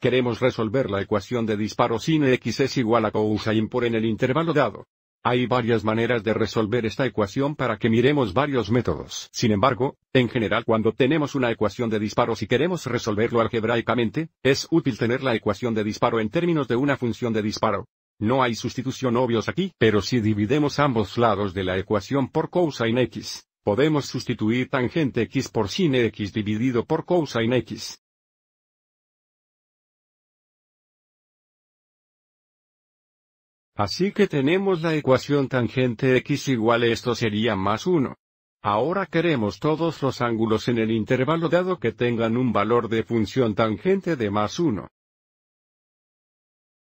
Queremos resolver la ecuación de disparo sin x es igual a cosine por en el intervalo dado. Hay varias maneras de resolver esta ecuación para que miremos varios métodos. Sin embargo, en general cuando tenemos una ecuación de disparo y queremos resolverlo algebraicamente, es útil tener la ecuación de disparo en términos de una función de disparo. No hay sustitución obvios aquí, pero si dividimos ambos lados de la ecuación por cosine x, podemos sustituir tangente x por sin x dividido por cosine x. Así que tenemos la ecuación tangente x igual a esto sería más 1. Ahora queremos todos los ángulos en el intervalo dado que tengan un valor de función tangente de más 1.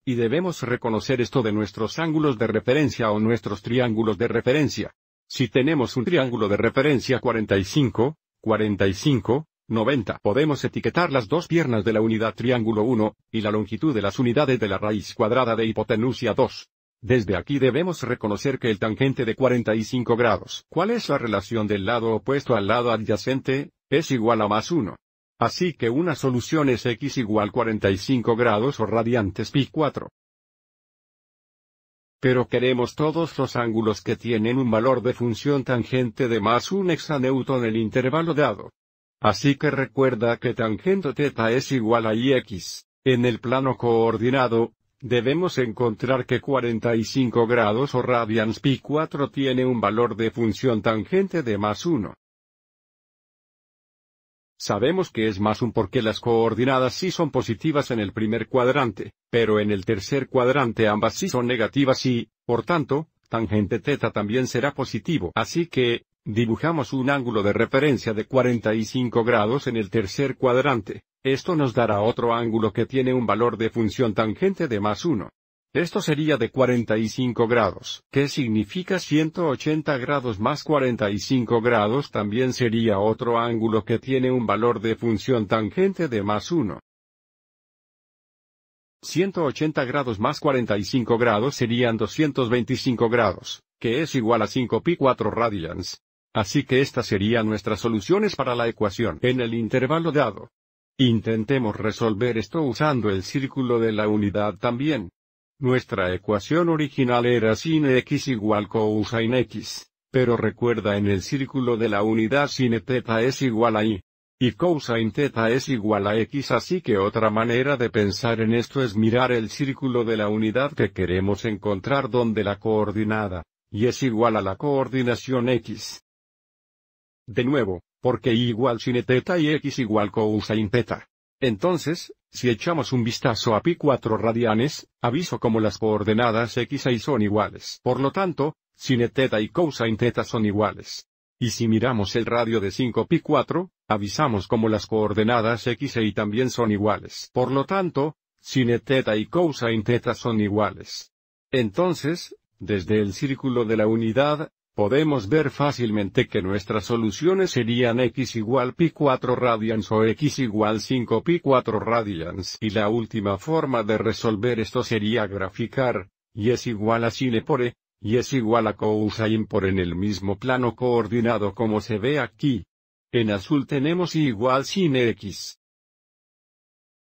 Y debemos reconocer esto de nuestros ángulos de referencia o nuestros triángulos de referencia. Si tenemos un triángulo de referencia 45, 45, 90. Podemos etiquetar las dos piernas de la unidad triángulo 1, y la longitud de las unidades de la raíz cuadrada de hipotenusa 2. Desde aquí debemos reconocer que el tangente de 45 grados, ¿cuál es la relación del lado opuesto al lado adyacente? Es igual a más 1. Así que una solución es x igual 45 grados o radiantes pi 4. Pero queremos todos los ángulos que tienen un valor de función tangente de más un hexaneuto en el intervalo dado. Así que recuerda que tangente theta es igual a x. En el plano coordinado, debemos encontrar que 45 grados o radians pi 4 tiene un valor de función tangente de más 1. Sabemos que es más 1 porque las coordenadas sí son positivas en el primer cuadrante, pero en el tercer cuadrante ambas sí son negativas y, por tanto, tangente theta también será positivo. Así que, Dibujamos un ángulo de referencia de 45 grados en el tercer cuadrante, esto nos dará otro ángulo que tiene un valor de función tangente de más 1. Esto sería de 45 grados, que significa 180 grados más 45 grados también sería otro ángulo que tiene un valor de función tangente de más 1. 180 grados más 45 grados serían 225 grados, que es igual a 5 pi 4 radians. Así que estas serían nuestras soluciones para la ecuación en el intervalo dado. Intentemos resolver esto usando el círculo de la unidad también. Nuestra ecuación original era sin x igual cosine x, pero recuerda en el círculo de la unidad sin teta es igual a y. Y cosine theta es igual a x así que otra manera de pensar en esto es mirar el círculo de la unidad que queremos encontrar donde la coordinada, y es igual a la coordinación x. De nuevo, porque y igual sin e y x igual cosine teta. Entonces, si echamos un vistazo a pi 4 radianes, aviso como las coordenadas x y son iguales. Por lo tanto, sin e teta y cosine teta son iguales. Y si miramos el radio de 5 pi 4, avisamos como las coordenadas x y también son iguales. Por lo tanto, sineteta teta y cosine teta son iguales. Entonces, desde el círculo de la unidad, podemos ver fácilmente que nuestras soluciones serían x igual pi 4 radians o x igual 5 pi 4 radians y la última forma de resolver esto sería graficar, y es igual a sine por e, y es igual a cosine por e en el mismo plano coordinado como se ve aquí. En azul tenemos y igual sine x.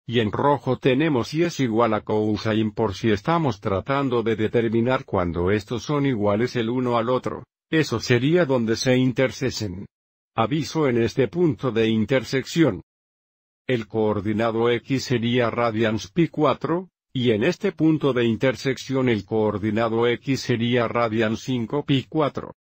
Y en rojo tenemos y es igual a cosine por si estamos tratando de determinar cuando estos son iguales el uno al otro. Eso sería donde se intercesen. Aviso en este punto de intersección. El coordinado X sería radians pi 4, y en este punto de intersección el coordinado X sería radians 5 pi 4.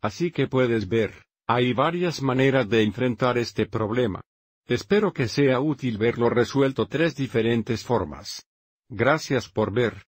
Así que puedes ver, hay varias maneras de enfrentar este problema. Espero que sea útil verlo resuelto tres diferentes formas. Gracias por ver.